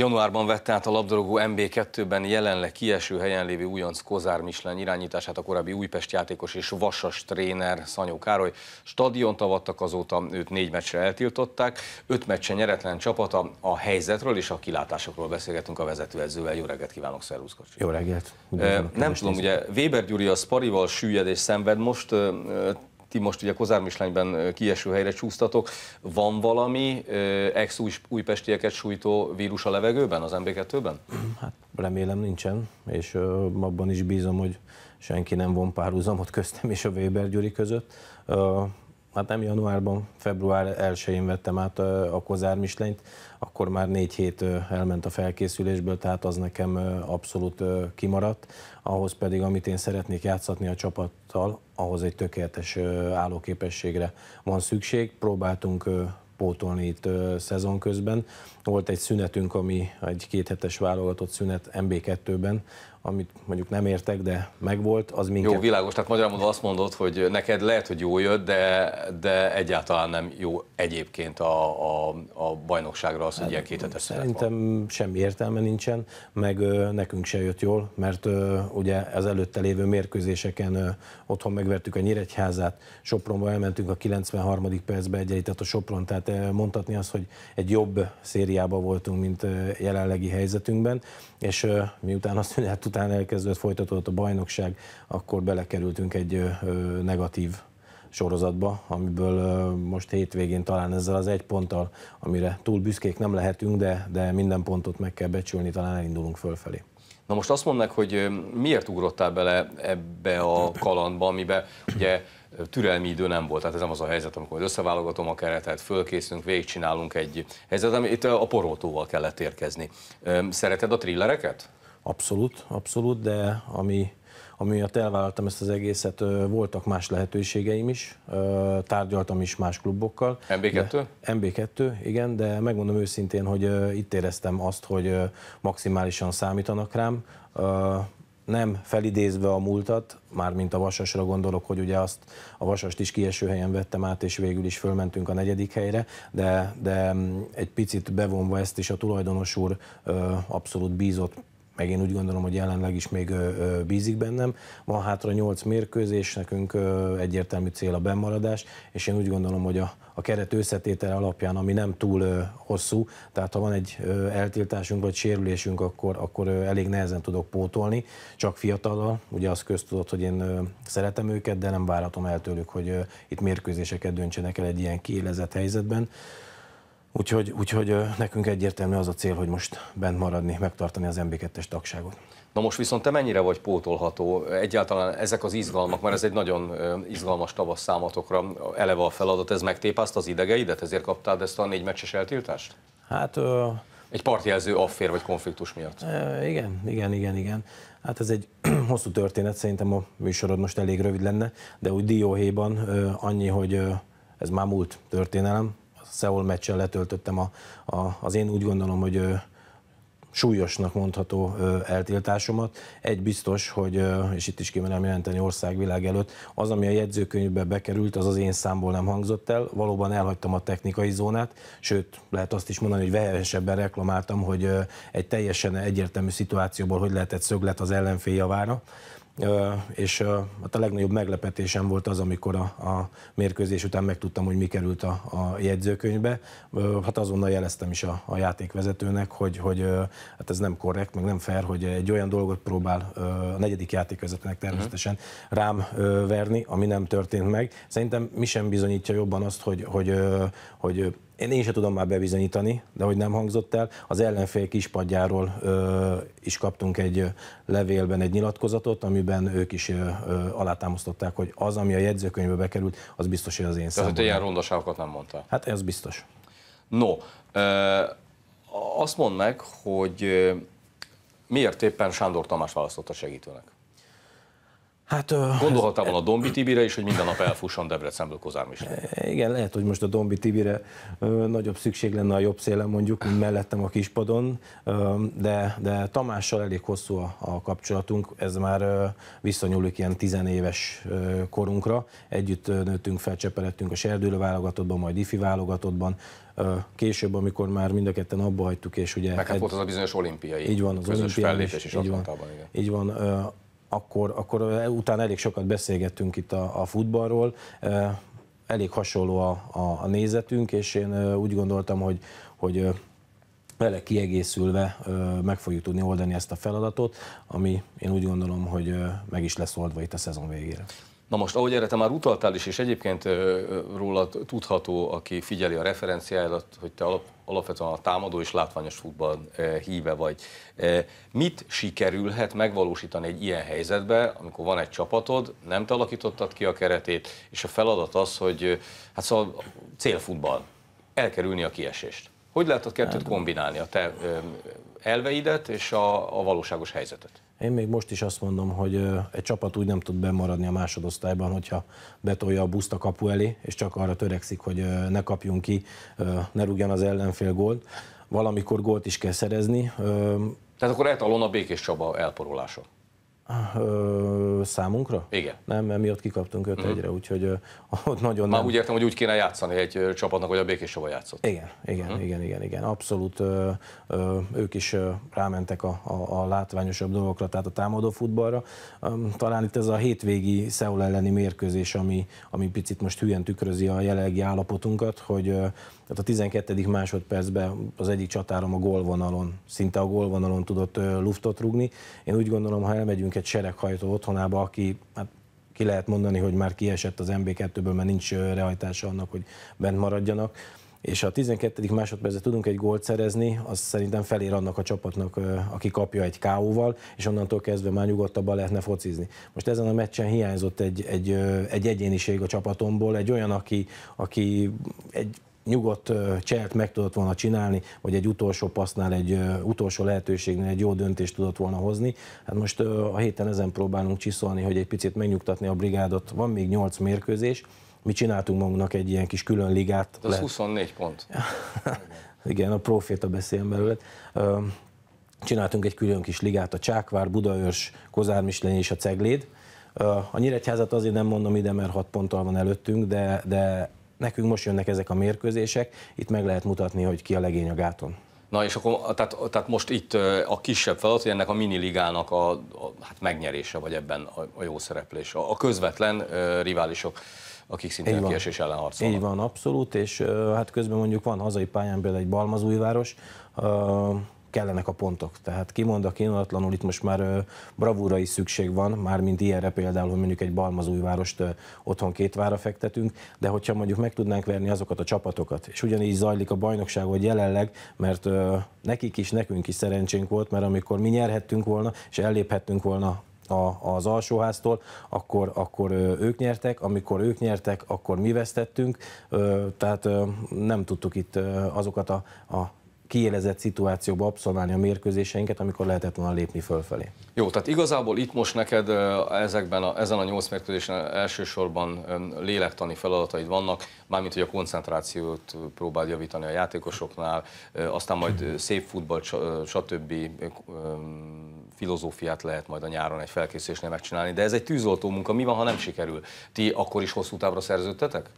Januárban vette át a labdarúgó MB2-ben jelenleg kieső helyen lévő újonc Kozár Mislen irányítását a korábbi Újpest játékos és Vasas tréner Szanyó Károly. Stadion tavattak azóta, őt négy meccsre eltiltották, öt meccsen nyeretlen csapata. A helyzetről és a kilátásokról beszélgetünk a vezetőedzővel. Jó reggelt kívánok, Szerusz Kocsi. Jó reggelt. Ugyan, e, nem tudom, ugye Weber Gyuri a Sparival süllyed és szenved most, ti most ugye Kozármislányben kieső helyre csúsztatok. Van valami ex-újpestieket sújtó vírus a levegőben, az MB2-ben? Hát remélem nincsen, és abban is bízom, hogy senki nem von párhuzamot köztem és a Weber Gyuri között hát nem januárban, február 1-én vettem át a Kozár Mislenyt, akkor már négy hét elment a felkészülésből, tehát az nekem abszolút kimaradt. Ahhoz pedig, amit én szeretnék játszatni a csapattal, ahhoz egy tökéletes állóképességre van szükség. Próbáltunk pótolni itt szezon közben. Volt egy szünetünk, ami egy kéthetes válogatott szünet MB2-ben, amit mondjuk nem értek, de megvolt, az minket... Jó, világos, tehát magyarul mondva azt mondod, hogy neked lehet, hogy jó jött, de, de egyáltalán nem jó egyébként a, a, a bajnokságra az, hogy hát, ilyen kéthetes Szerintem van. semmi értelme nincsen, meg ö, nekünk se jött jól, mert ö, ugye az előtte lévő mérkőzéseken ö, otthon megvertük a Nyíregyházát, Sopronba elmentünk a 93. percbe, egyenlített a Sopron, tehát Eh, mondhatni azt, hogy egy jobb szériában voltunk, mint eh, jelenlegi helyzetünkben, és eh, miután mondja, hát utána elkezdődött, folytatódott a bajnokság, akkor belekerültünk egy negatív sorozatba, amiből most hétvégén talán ezzel az egy ponttal, amire túl büszkék nem lehetünk, de, de minden pontot meg kell becsülni, talán elindulunk fölfelé. Na most azt mondnak, hogy miért ugrottál bele ebbe a kalandba, amiben ugye türelmi idő nem volt. Tehát ez nem az a helyzet, amikor összeválogatom a keretet, fölkészülünk, végigcsinálunk egy helyzet, ami itt a porótóval kellett érkezni. Szereted a trillereket? Abszolút, abszolút, de ami ami miatt elvállaltam ezt az egészet, voltak más lehetőségeim is, tárgyaltam is más klubokkal. MB2? De, MB2, igen, de megmondom őszintén, hogy itt éreztem azt, hogy maximálisan számítanak rám, nem felidézve a múltat, mármint a Vasasra gondolok, hogy ugye azt a Vasast is kieső helyen vettem át, és végül is fölmentünk a negyedik helyre, de, de mm, egy picit bevonva ezt is a tulajdonos úr abszolút bízott meg én úgy gondolom, hogy jelenleg is még bízik bennem. Van hátra 8 mérkőzés, nekünk egyértelmű cél a bemaradás, és én úgy gondolom, hogy a, a keret összetétele alapján, ami nem túl hosszú, tehát ha van egy eltiltásunk vagy sérülésünk, akkor, akkor elég nehezen tudok pótolni, csak fiatalal, ugye az köztudott, hogy én szeretem őket, de nem váratom el tőlük, hogy itt mérkőzéseket döntsenek el egy ilyen kiélezett helyzetben. Úgyhogy, úgyhogy nekünk egyértelmű az a cél, hogy most bent maradni, megtartani az MB2-es tagságot. Na most viszont te mennyire vagy pótolható? Egyáltalán ezek az izgalmak, mert ez egy nagyon izgalmas tavasz számatokra, eleve a feladat, ez megtépázt az idegeidet, ezért kaptál ezt a négy meccses eltiltást? Hát... Ö... Egy partjelző affér vagy konfliktus miatt? Ö, igen, igen, igen, igen. Hát ez egy hosszú történet, szerintem a műsorod most elég rövid lenne, de úgy dióhéjban annyi, hogy ö, ez már múlt történelem, Seoul meccsen letöltöttem a, a, az én úgy gondolom, hogy ö, súlyosnak mondható eltiltásomat. Egy biztos, hogy, és itt is kimenem jelenteni országvilág előtt, az, ami a jegyzőkönyvbe bekerült, az az én számból nem hangzott el. Valóban elhagytam a technikai zónát, sőt, lehet azt is mondani, hogy vehesebben reklamáltam, hogy egy teljesen egyértelmű szituációból hogy lehetett szöglet az ellenfél javára és hát a legnagyobb meglepetésem volt az, amikor a, a mérkőzés után megtudtam, hogy mi került a, a jegyzőkönyvbe. Hát azonnal jeleztem is a, a játékvezetőnek, hogy, hogy hát ez nem korrekt, meg nem fair, hogy egy olyan dolgot próbál a negyedik játékvezetőnek természetesen mhm. rám verni, ami nem történt meg. Szerintem mi sem bizonyítja jobban azt, hogy, hogy, hogy én, én sem tudom már bebizonyítani, de hogy nem hangzott el, az ellenfél kispadjáról ö, is kaptunk egy levélben egy nyilatkozatot, amiben ők is ö, ö, alátámasztották, hogy az, ami a jegyzőkönyvbe bekerült, az biztos, hogy az én számomra. Tehát ilyen rondaságokat nem mondta. Hát ez biztos. No, ö, azt mondd meg, hogy miért éppen Sándor Tamás választotta segítőnek? Hát, Gondolhatál volna Dombi Tibire is, hogy minden nap elfusson Debrecenből is. E, igen, lehet, hogy most a Dombi Tibire nagyobb szükség lenne a jobb szélen mondjuk, mint mellettem a kispadon, de, de Tamással elég hosszú a, a kapcsolatunk, ez már visszanyúlik ilyen tizenéves korunkra. Együtt nőttünk fel, csepelettünk a serdülő válogatottban, majd ifi válogatottban, később, amikor már mind a ketten abba hagytuk, és ugye... Meg hát volt az a bizonyos olimpiai így van, az közös olimpiai fellépés is, is így van, igen. Így van, akkor, akkor utána elég sokat beszélgettünk itt a, a futballról, elég hasonló a, a, a nézetünk, és én úgy gondoltam, hogy, hogy vele kiegészülve meg fogjuk tudni oldani ezt a feladatot, ami én úgy gondolom, hogy meg is lesz oldva itt a szezon végére. Na most, ahogy erre te már utaltál is, és egyébként róla tudható, aki figyeli a referenciáidat, hogy te alap, alapvetően a támadó és látványos futball híve vagy. Mit sikerülhet megvalósítani egy ilyen helyzetben, amikor van egy csapatod, nem te alakítottad ki a keretét, és a feladat az, hogy hát szóval célfutball, elkerülni a kiesést. Hogy lehet a kettőt hát- kombinálni, a te elveidet és a, a valóságos helyzetet? Én még most is azt mondom, hogy egy csapat úgy nem tud bemaradni a másodosztályban, hogyha betolja a buszt a kapu elé, és csak arra törekszik, hogy ne kapjunk ki, ne rúgjan az ellenfél gólt. Valamikor gólt is kell szerezni. Tehát akkor etalon a Békés Csaba elporulása. Ö, számunkra? Igen. Nem, mert miatt kikaptunk 5 1 mm. úgyhogy ott nagyon Már nem... úgy értem, hogy úgy kéne játszani egy csapatnak, hogy a Békés Saba játszott. Igen, igen, mm. igen, igen, igen. Abszolút ö, ö, ők is rámentek a, a, a látványosabb dolgokra, tehát a támadó futballra. Talán itt ez a hétvégi Szeul elleni mérkőzés, ami, ami picit most hülyen tükrözi a jelenlegi állapotunkat, hogy tehát a 12. másodpercben az egyik csatárom a gólvonalon, szinte a gólvonalon tudott luftot rugni. Én úgy gondolom, ha elmegyünk egy sereghajtó otthonába, aki hát ki lehet mondani, hogy már kiesett az MB2-ből, mert nincs rehajtása annak, hogy bent maradjanak. És a 12. másodpercben tudunk egy gólt szerezni, az szerintem felér annak a csapatnak, aki kapja egy KO-val, és onnantól kezdve már nyugodtabban lehetne focizni. Most ezen a meccsen hiányzott egy, egy, egy egyéniség a csapatomból, egy olyan, aki, aki egy nyugodt cselt meg tudott volna csinálni, vagy egy utolsó passznál, egy utolsó lehetőségnél egy jó döntést tudott volna hozni. Hát most a héten ezen próbálunk csiszolni, hogy egy picit megnyugtatni a brigádot. Van még 8 mérkőzés, mi csináltunk magunknak egy ilyen kis külön ligát. Ez 24 pont. Igen, a proféta beszél belőle. Csináltunk egy külön kis ligát, a Csákvár, Budaörs, Kozármislény és a Cegléd. A Nyíregyházat azért nem mondom ide, mert 6 ponttal van előttünk, de, de nekünk most jönnek ezek a mérkőzések, itt meg lehet mutatni, hogy ki a legény a gáton. Na és akkor tehát, tehát most itt a kisebb feladat, hogy ennek a miniligának a, a hát megnyerése, vagy ebben a, a jó szereplés, a, a közvetlen a riválisok akik szintén Így van. kiesés ellen harcolnak. Így van, abszolút, és hát közben mondjuk van hazai pályán például egy Balmazújváros, uh, kellenek a pontok. Tehát kimondva kínálatlanul itt most már bravúra is szükség van, már mint ilyenre például, hogy mondjuk egy Balmazújvárost otthon két vára fektetünk, de hogyha mondjuk meg tudnánk verni azokat a csapatokat, és ugyanígy zajlik a bajnokság, hogy jelenleg, mert nekik is, nekünk is szerencsénk volt, mert amikor mi nyerhettünk volna, és elléphettünk volna a, az alsóháztól, akkor, akkor ők nyertek, amikor ők nyertek, akkor mi vesztettünk, tehát nem tudtuk itt azokat a, a kiélezett szituációba abszolválni a mérkőzéseinket, amikor lehetett volna lépni fölfelé. Jó, tehát igazából itt most neked ezekben a, ezen a nyolc mérkőzésen elsősorban lélektani feladataid vannak, mármint hogy a koncentrációt próbáld javítani a játékosoknál, aztán majd szép futball, stb. filozófiát lehet majd a nyáron egy felkészülésnél megcsinálni, de ez egy tűzoltó munka, mi van, ha nem sikerül? Ti akkor is hosszú távra szerződtetek?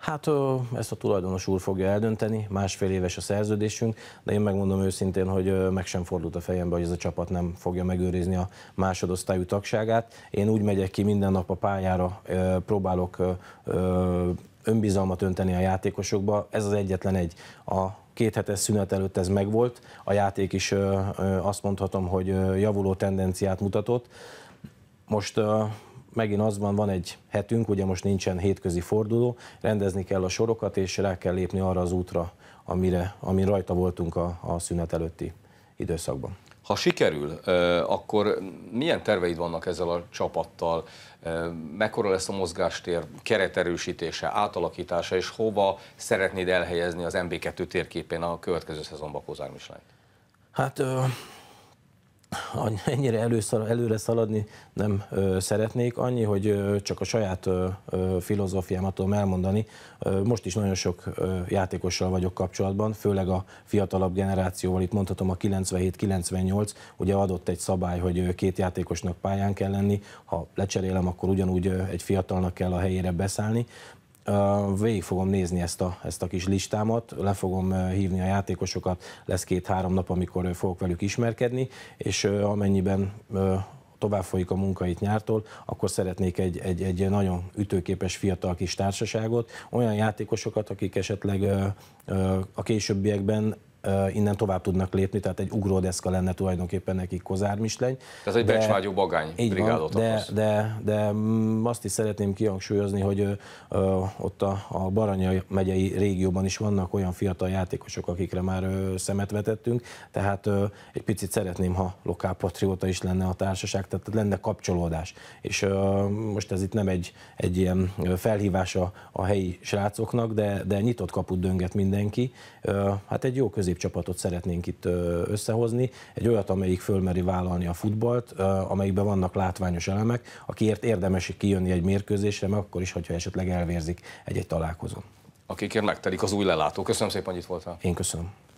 Hát ezt a tulajdonos úr fogja eldönteni, másfél éves a szerződésünk, de én megmondom őszintén, hogy meg sem fordult a fejembe, hogy ez a csapat nem fogja megőrizni a másodosztályú tagságát. Én úgy megyek ki minden nap a pályára, próbálok önbizalmat önteni a játékosokba. Ez az egyetlen egy. A két hetes szünet előtt ez megvolt. A játék is azt mondhatom, hogy javuló tendenciát mutatott. Most megint az van, van egy hetünk, ugye most nincsen hétközi forduló, rendezni kell a sorokat, és rá kell lépni arra az útra, amire, amin rajta voltunk a, a szünet előtti időszakban. Ha sikerül, akkor milyen terveid vannak ezzel a csapattal? Mekkora lesz a mozgástér kereterősítése, átalakítása, és hova szeretnéd elhelyezni az MB2 térképén a következő szezonban Kozár Hát ennyire előszal, előre szaladni nem ö, szeretnék, annyi, hogy ö, csak a saját ö, ö, filozófiámat tudom elmondani. Ö, most is nagyon sok ö, játékossal vagyok kapcsolatban, főleg a fiatalabb generációval, itt mondhatom a 97-98, ugye adott egy szabály, hogy két játékosnak pályán kell lenni, ha lecserélem, akkor ugyanúgy egy fiatalnak kell a helyére beszállni, végig fogom nézni ezt a, ezt a kis listámat, le fogom hívni a játékosokat, lesz két-három nap, amikor fogok velük ismerkedni, és amennyiben tovább folyik a munka itt nyártól, akkor szeretnék egy, egy, egy nagyon ütőképes fiatal kis társaságot, olyan játékosokat, akik esetleg a későbbiekben innen tovább tudnak lépni, tehát egy ugródeszka lenne tulajdonképpen nekik kozármisleny. Ez egy becsvágyó bagány így brigádot van, de, de, de mm, azt is szeretném kihangsúlyozni, hogy ö, ott a, a Baranya megyei régióban is vannak olyan fiatal játékosok, akikre már ö, szemet vetettünk, tehát ö, egy picit szeretném, ha lokálpatrióta is lenne a társaság, tehát lenne kapcsolódás. És ö, most ez itt nem egy, egy ilyen felhívás a, a helyi srácoknak, de, de nyitott kaput dönget mindenki. Ö, hát egy jó közé középcsapatot szeretnénk itt összehozni, egy olyat, amelyik fölmeri vállalni a futballt, amelyikben vannak látványos elemek, akiért érdemes kijönni egy mérkőzésre, mert akkor is, hogyha esetleg elvérzik egy-egy találkozón. Akikért megtelik az új lelátó. Köszönöm szépen, hogy itt voltál. Én köszönöm.